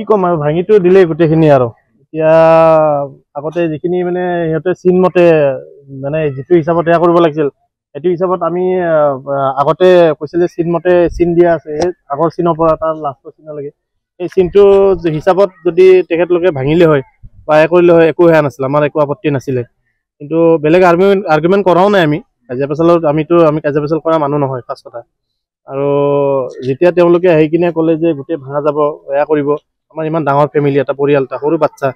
কি কম আৰু ভাঙিটো দিলেই গোটেইখিনি আৰু এতিয়া আগতে যিখিনি মানে সিহঁতে চিনমতে মানে যিটো হিচাপত সেয়া কৰিব লাগিছিল সেইটো হিচাপত আমি আগতে যে চিনমতে চিন দিয়া আছে সেই আগৰ চিনৰ পৰা তাৰ লাষ্টৰ চিনলৈকে সেই চিনটো হিচাপত যদি তেখেতলোকে ভাঙিলে হয় বা এ কৰিলে হয় একো সেয়া নাছিল আমাৰ একো আপত্তি নাছিলে কিন্তু বেলেগ আৰ্গুমেণ্ট আৰ্গুমেণ্ট কৰাও নাই আমি কাজিয়া পেচালত আমিতো আমি কাজিয়া পেচাল কৰা মানুহ নহয় ফাৰ্ষ্ট কথা আৰু যেতিয়া তেওঁলোকে আহি কিনে ক'লে যে গোটেই ভাঙা যাব সেয়া কৰিব আমাৰ ইমান ডাঙৰ ফেমিলি এটা পৰিয়াল এটা সৰু বাচ্ছা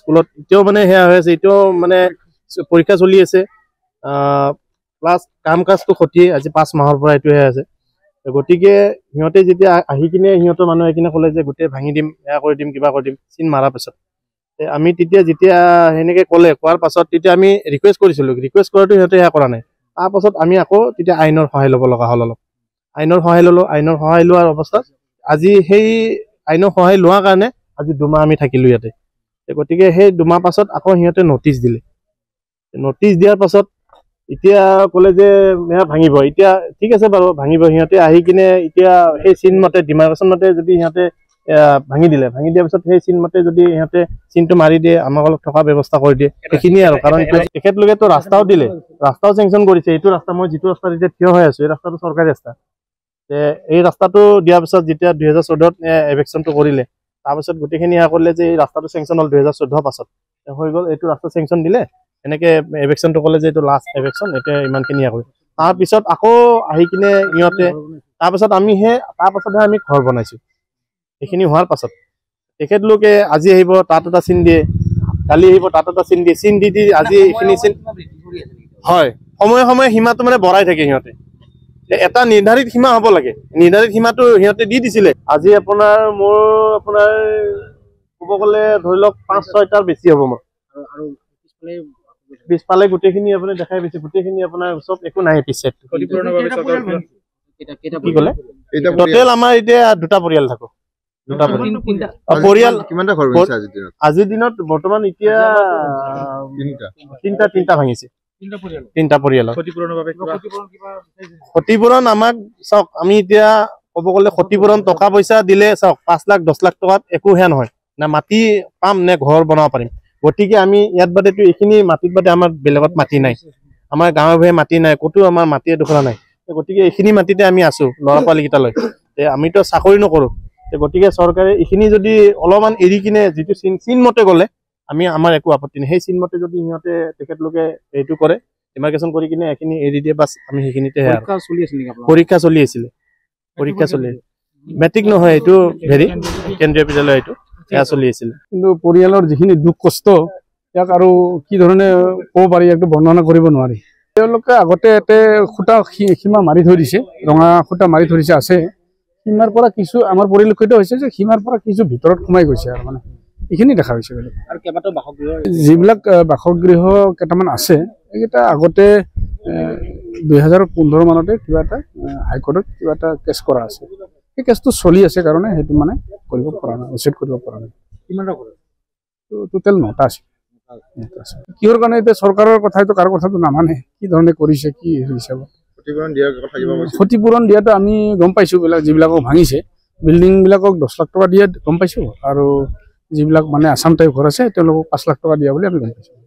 স্কুলত এতিয়াও মানে সেয়া হৈ আছে এতিয়াও মানে পৰীক্ষা চলি আছে প্লাছ কাম কাজটো খতিয়ে আজি পাঁচ মাহৰ পৰা এইটো এইটোহে আছে গতিকে সিহঁতে যেতিয়া আহি কিনে সিহঁতৰ মানুহ আহি কিনে ক'লে যে গোটেই ভাঙি দিম সেয়া কৰি দিম কিবা কৰি দিম চিন মাৰাৰ পাছত আমি তেতিয়া যেতিয়া সেনেকে ক'লে কোৱাৰ পাছত তেতিয়া আমি ৰিকুৱেষ্ট কৰিছিলোঁ ৰিকুৱেষ্ট কৰাটো সিহঁতে সেয়া কৰা নাই তাৰপাছত আমি আকৌ তেতিয়া আইনৰ সহায় ল'ব লগা হ'ল অলপ আইনৰ সহায় ল'লোঁ আইনৰ সহায় লোৱাৰ অৱস্থাত আজি সেই আইনৰ সহায় লোৱাৰ কাৰণে আজি দুমাহ আমি থাকিলোঁ ইয়াতে গতিকে সেই দুমাহ পাছত আকৌ সিহঁতে নটিছ দিলে নটিছ দিয়াৰ পাছত এতিয়া ক'লে যে মেয়া ভাঙিব এতিয়া ঠিক আছে বাৰু ভাঙিব সিহঁতে আহি কিনে এতিয়া সেই চিন মতে ডিমাৰকেশ্যন মতে যদি সিহঁতে ভাঙি দিলে ভাঙি দিয়াৰ পিছত সেই চিন মতে যদি সিহঁতে চিনটো মাৰি দিয়ে আমাক অলপ থকা ব্যৱস্থা কৰি দিয়ে সেইখিনিয়ে আৰু কাৰণ তেখেতলোকেতো ৰাস্তাও দিলে ৰাস্তাও চেংচন কৰিছে এইটো ৰাস্তা মই যিটো ৰাস্তা এতিয়া থিয় হৈ আছো এই ৰাস্তাটো চৰকাৰী ৰাস্তা এই ৰাস্তাটো দিয়াৰ পিছত যেতিয়া দুহেজাৰ চৈধ্যত এভেকশ্যনটো কৰিলে তাৰপিছত গোটেইখিনি ইয়াৰ কৰিলে যে এই ৰাস্তাটো চেংচন হ'ল দুহেজাৰ চৈধ্য পাছত হৈ গ'ল এইটো ৰাস্তা চেংচন দিলে এনেকে এভেকশ্যনটো ক'লে যে এইটো লাষ্ট এভেকশ্যন এতিয়া ইমানখিনি ইয়াৰ তাৰপিছত আকৌ আহি কিনে ইহঁতে তাৰপিছত আমি সেই তাৰপাছতহে আমি ঘৰ বনাইছোঁ সেইখিনি হোৱাৰ পাছত তেখেতলোকে আজি আহিব তাত এটা চিন দিয়ে কালি আহিব তাত এটা চিন দিয়ে চিন দি দি আজি এইখিনি চিন হয় সময়ে সময়ে সীমাটো মানে বঢ়াই থাকে সিহঁতে এটা নিৰ্ধাৰিত সীমা হ'ব লাগে নিৰ্ধাৰিত সীমাটো সিহঁতে দি দিছিলে আজি আপোনাৰ মোৰ আপোনাৰ ক'ব গ'লে ধৰি লওক পাঁচ ছয়টাৰ বেছি হ'ব মোৰ পিছফালে গোটেইখিনি আপুনি দেখাই পাইছে গোটেইখিনি আপোনাৰ চব একো নাই পিছে কি ক'লে টোটেল আমাৰ এতিয়া দুটা পৰিয়াল থাকো আজিৰ দিনত বৰ্তমান এতিয়া তিনিটা ভাঙিছে ক্ষতিপূৰণ আমাক চাওক আমি এতিয়া কব গলে ক্ষতিপূৰণ টকা পইচা দিলে চাওক পাঁচ লাখ দহ লাখ টকাত একো হে নহয় না মাটি পাম নে ঘৰ বনাব পাৰিম গতিকে আমি ইয়াত বাদেতো এইখিনি মাটিত বাদে আমাৰ বেলেগত মাটি নাই আমাৰ গাঁৱে ভূঞে মাটি নাই ক'তো আমাৰ মাটি এডোখৰা নাই গতিকে এইখিনি মাটিতে আমি আছো ল'ৰা পোৱালীকেইটালৈ আমিতো চাকৰি নকৰোঁ গতিকে চৰকাৰে এইখিনি যদি অলপমান এৰি কিনে যিটো চিন চিন মতে গ'লে আমি আমাৰ একো আপত্তি নাই সেই চিনমতে যদি সিহঁতে তেখেতলোকে এইটো কৰে ইমাৰ্গেশ্যন কৰি কিনে এইখিনি এৰি দিয়ে বাছ আমি সেইখিনিতে পৰীক্ষা চলি আছিলে পৰীক্ষা চলি মেট্ৰিক নহয় এইটো হেৰি কেন্দ্ৰীয় বিদ্যালয় এইটো সেয়া চলি আছিলে কিন্তু পৰিয়ালৰ যিখিনি দুখ কষ্ট ইয়াক আৰু কি ধৰণে ক'ব পাৰি ইয়াক বৰ্ণনা কৰিব নোৱাৰি তেওঁলোকে আগতে ইয়াতে সূতা সীমা মাৰি থৈ দিছে ৰঙা সূতা মাৰি ধৰিছে আছে সীমাৰ পৰা কিছু আমাৰ পৰিলক্ষিত হৈছে যে সীমাৰ পৰা কিছু ভিতৰত সোমাই গৈছে আৰু মানে এইখিনি দেখা হৈছে বেলেগ আৰু কেইবাটাও বাসগৃহ যিবিলাক বাসগৃহ কেইটামান আছে এইকেইটা আগতে দুহেজাৰ পোন্ধৰ মানতে কিবা এটা হাইকোৰ্টত কিবা এটা কেছ কৰা আছে সেই কেছটো চলি আছে কাৰণে সেইটো মানে কৰিব পৰা নাই উচিত কৰিব পৰা নাই টোটেল নটা আছে কিহৰ কাৰণে এতিয়া চৰকাৰৰ কথাটো কাৰ কথাটো নামানে কি ধৰণে কৰিছে কি হিচাপত ক্ষতিপূৰণ দিয়াটো আমি গম পাইছোঁ যিবিলাকক ভাঙিছে বিল্ডিংবিলাকক দহ লাখ টকা দিয়া গম পাইছোঁ আৰু যিবিলাক মানে আছাম টাইপ ঘৰ আছে তেওঁলোকক পাঁচ লাখ টকা দিয়া বুলি আমি পাইছোঁ